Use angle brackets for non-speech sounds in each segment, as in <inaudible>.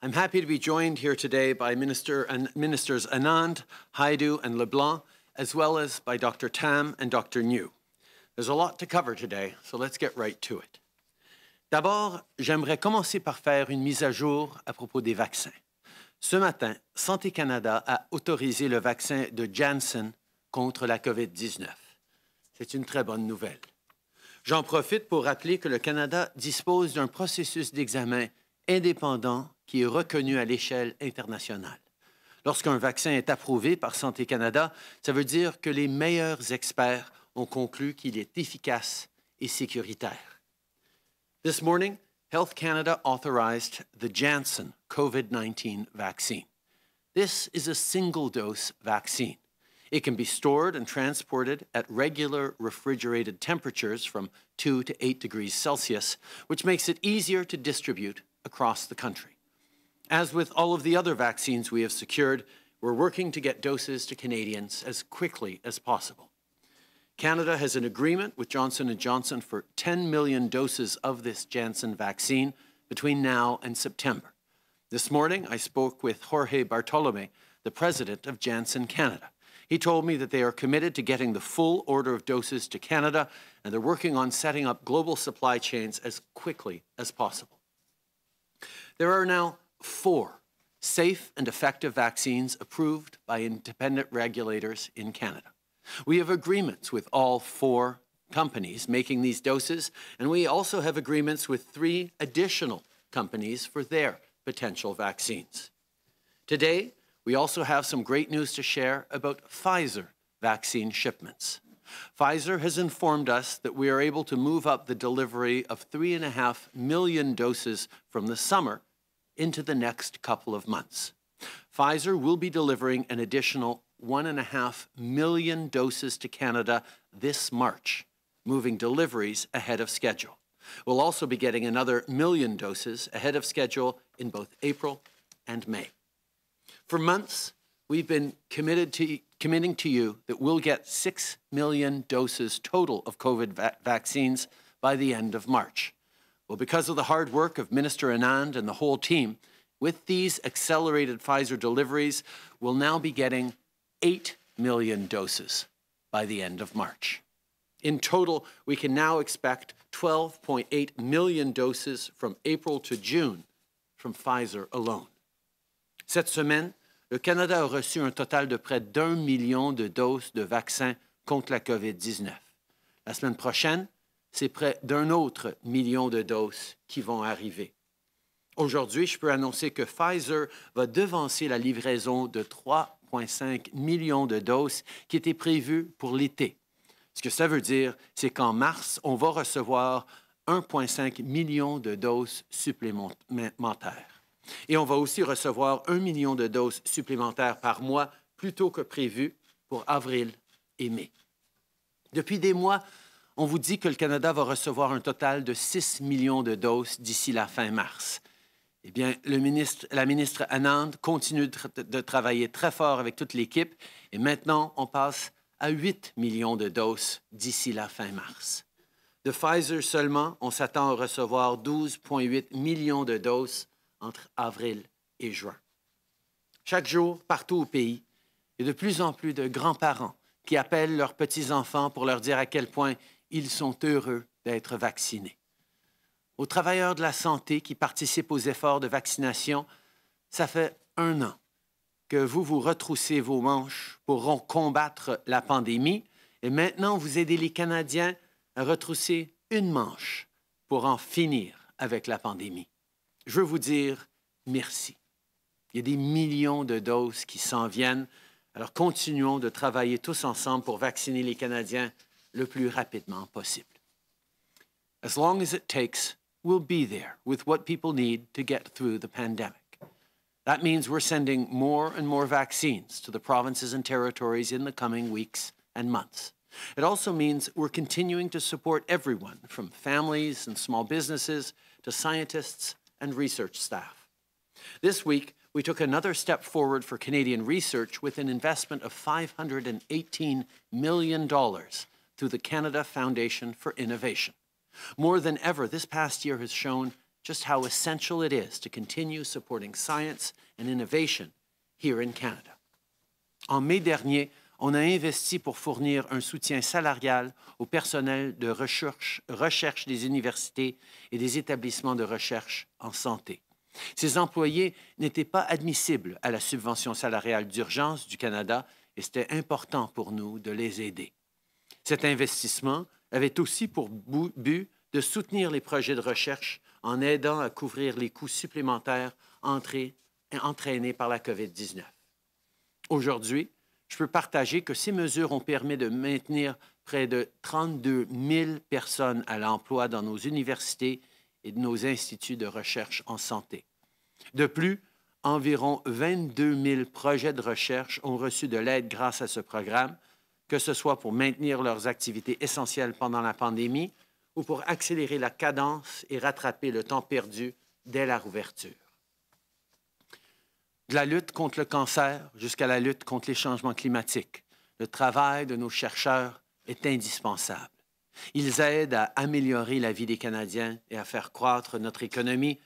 I'm happy to be joined here today by Minister and Ministers Anand, Haidu and LeBlanc, as well as by Dr. Tam and Dr. New. There's a lot to cover today, so let's get right to it. D'abord, j'aimerais commencer par faire une mise à jour à propos des vaccins. Ce matin, Santé Canada a autorisé le vaccin de Janssen contre la COVID-19. C'est une très bonne nouvelle. J'en profite pour rappeler que le Canada dispose d'un processus d'examen indépendant qui est reconnu à l'échelle internationale. Lorsqu'un vaccin est approuvé par Santé Canada, ça veut dire que les meilleurs experts ont conclu qu'il est efficace et sécuritaire. This morning, Health Canada authorized the Janssen COVID-19 vaccine. This is a single-dose vaccine. It can be stored and transported at regular refrigerated temperatures from 2 to 8 degrees Celsius, which makes it easier to distribute across the country. As with all of the other vaccines we have secured, we're working to get doses to Canadians as quickly as possible. Canada has an agreement with Johnson & Johnson for 10 million doses of this Janssen vaccine between now and September. This morning, I spoke with Jorge Bartolome, the president of Janssen Canada. He told me that they are committed to getting the full order of doses to Canada, and they're working on setting up global supply chains as quickly as possible. There are now four safe and effective vaccines approved by independent regulators in Canada. We have agreements with all four companies making these doses, and we also have agreements with three additional companies for their potential vaccines. Today, we also have some great news to share about Pfizer vaccine shipments. Pfizer has informed us that we are able to move up the delivery of 3.5 million doses from the summer into the next couple of months. Pfizer will be delivering an additional 1.5 million doses to Canada this March, moving deliveries ahead of schedule. We'll also be getting another million doses ahead of schedule in both April and May. For months, we've been committed to committing to you that we'll get 6 million doses total of COVID va vaccines by the end of March. Well, because of the hard work of Minister Anand and the whole team, with these accelerated Pfizer deliveries, we'll now be getting 8 million doses by the end of March. In total, we can now expect 12.8 million doses from April to June from Pfizer alone. Cette semaine, le Canada a reçu un total de près d'un million de doses de vaccins contre la COVID-19. La semaine prochaine, c'est près d'un autre million de doses qui vont arriver. Aujourd'hui, je peux annoncer que Pfizer va devancer la livraison de 3,5 millions de doses qui étaient prévues pour l'été. Ce que ça veut dire, c'est qu'en mars, on va recevoir 1,5 million de doses supplémentaires. Et on va aussi recevoir un million de doses supplémentaires par mois plus tôt que prévu pour avril et mai. Depuis des mois, on vous dit que le Canada va recevoir un total de 6 millions de doses d'ici la fin mars. Eh bien, ministre, la ministre Anand continue de travailler très fort avec toute l'équipe et maintenant, on passe à 8 millions de doses d'ici la fin mars. De Pfizer seulement, on s'attend à recevoir 12,8 millions de doses entre avril et juin. Chaque jour, partout au pays, il y a de plus en plus de grands-parents qui appellent leurs petits-enfants pour leur dire à quel point ils sont heureux d'être vaccinés. Aux travailleurs de la santé qui participent aux efforts de vaccination, ça fait un an que vous vous retroussez vos manches pour combattre la pandémie et maintenant vous aidez les Canadiens à retrousser une manche pour en finir avec la pandémie. je veux vous dire merci. Il y a des millions de doses qui s'en viennent. Alors continuons de travailler tous ensemble pour vacciner les Canadiens le plus rapidement possible. As long as it takes, we'll be there with what people need to get through the pandemic. That means we're sending more and more vaccines to the provinces and territories in the coming weeks and months. It also means we're continuing to support everyone from families and small businesses to scientists and research staff. This week, we took another step forward for Canadian research with an investment of $518 million through the Canada Foundation for Innovation. More than ever, this past year has shown just how essential it is to continue supporting science and innovation here in Canada. En mai dernier, on a investi pour fournir un soutien salarial au personnel de recherche, des universités et des établissements de recherche en santé. Ces employés n'étaient pas admissibles à la subvention salariale d'urgence du Canada et c'était important pour nous de les aider. Cet investissement avait aussi pour but de soutenir les projets de recherche en aidant à couvrir les coûts supplémentaires entraînés par la COVID-19. Aujourd'hui, je peux partager que ces mesures ont permis de maintenir près de 32 000 personnes à l'emploi dans nos universités et nos instituts de recherche en santé. De plus, environ 22 000 projets de recherche ont reçu de l'aide grâce à ce programme, que ce soit pour maintenir leurs activités essentielles pendant la pandémie ou pour accélérer la cadence et rattraper le temps perdu dès la rouverture de la lutte contre le cancer jusqu'à la lutte contre les changements climatiques, le travail de nos chercheurs est indispensable. Ils aident à améliorer la vie des Canadiens et à faire croître notre économie,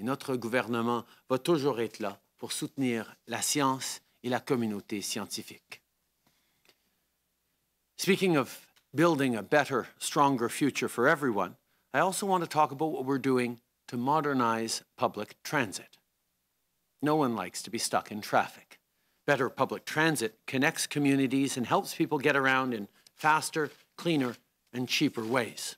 et notre gouvernement va toujours être là pour soutenir la science et la communauté scientifique. Speaking of building a better, stronger future for everyone, I also want to talk about what we're doing to modernize public transit. No one likes to be stuck in traffic. Better public transit connects communities and helps people get around in faster, cleaner, and cheaper ways.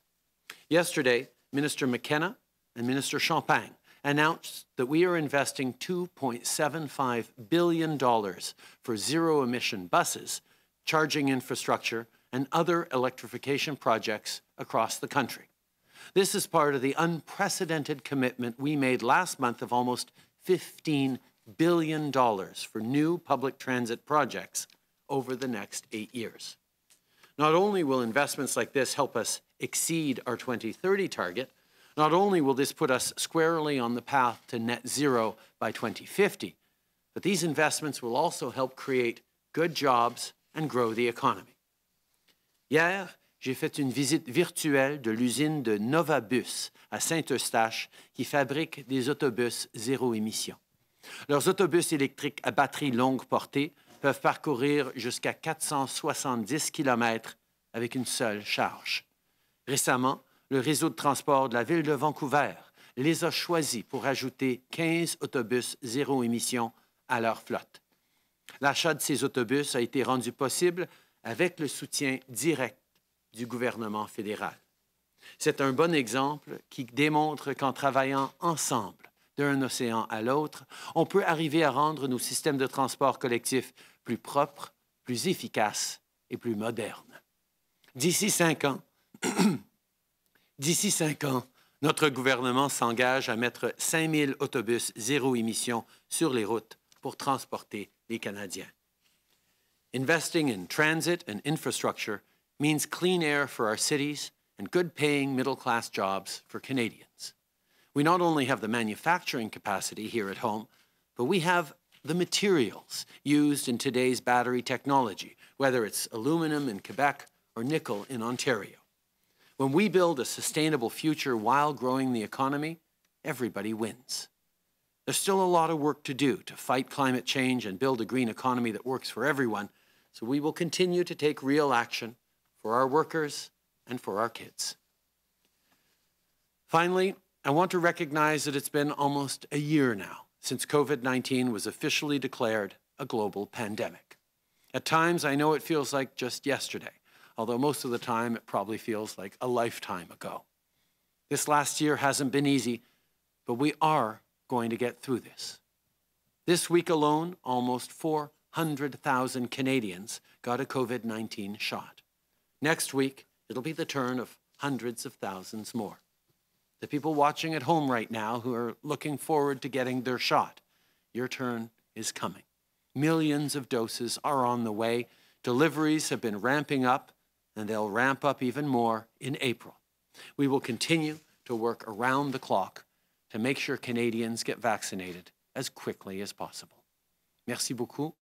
Yesterday, Minister McKenna and Minister Champagne announced that we are investing $2.75 billion for zero emission buses, charging infrastructure, and other electrification projects across the country. This is part of the unprecedented commitment we made last month of almost $15 billion for new public transit projects over the next eight years. Not only will investments like this help us exceed our 2030 target, not only will this put us squarely on the path to net zero by 2050, but these investments will also help create good jobs and grow the economy. Yeah. j'ai fait une visite virtuelle de l'usine de Novabus à Saint-Eustache qui fabrique des autobus zéro émission. Leurs autobus électriques à batterie longue portée peuvent parcourir jusqu'à 470 km avec une seule charge. Récemment, le réseau de transport de la ville de Vancouver les a choisis pour ajouter 15 autobus zéro émission à leur flotte. L'achat de ces autobus a été rendu possible avec le soutien direct du gouvernement fédéral. C'est un bon exemple qui démontre qu'en travaillant ensemble d'un océan à l'autre, on peut arriver à rendre nos systèmes de transport collectif plus propres, plus efficaces et plus modernes. D'ici cinq ans, <clears throat> d'ici cinq ans, notre gouvernement s'engage à mettre 5000 autobus zéro émission sur les routes pour transporter les Canadiens. Investing in transit and infrastructure means clean air for our cities and good paying middle class jobs for Canadians. We not only have the manufacturing capacity here at home, but we have the materials used in today's battery technology, whether it's aluminum in Quebec or nickel in Ontario. When we build a sustainable future while growing the economy, everybody wins. There's still a lot of work to do to fight climate change and build a green economy that works for everyone, so we will continue to take real action for our workers, and for our kids. Finally, I want to recognize that it's been almost a year now since COVID 19 was officially declared a global pandemic. At times, I know it feels like just yesterday, although most of the time it probably feels like a lifetime ago. This last year hasn't been easy, but we are going to get through this. This week alone, almost 400,000 Canadians got a COVID 19 shot. Next week, it'll be the turn of hundreds of thousands more. The people watching at home right now who are looking forward to getting their shot, your turn is coming. Millions of doses are on the way. Deliveries have been ramping up, and they'll ramp up even more in April. We will continue to work around the clock to make sure Canadians get vaccinated as quickly as possible. Merci beaucoup.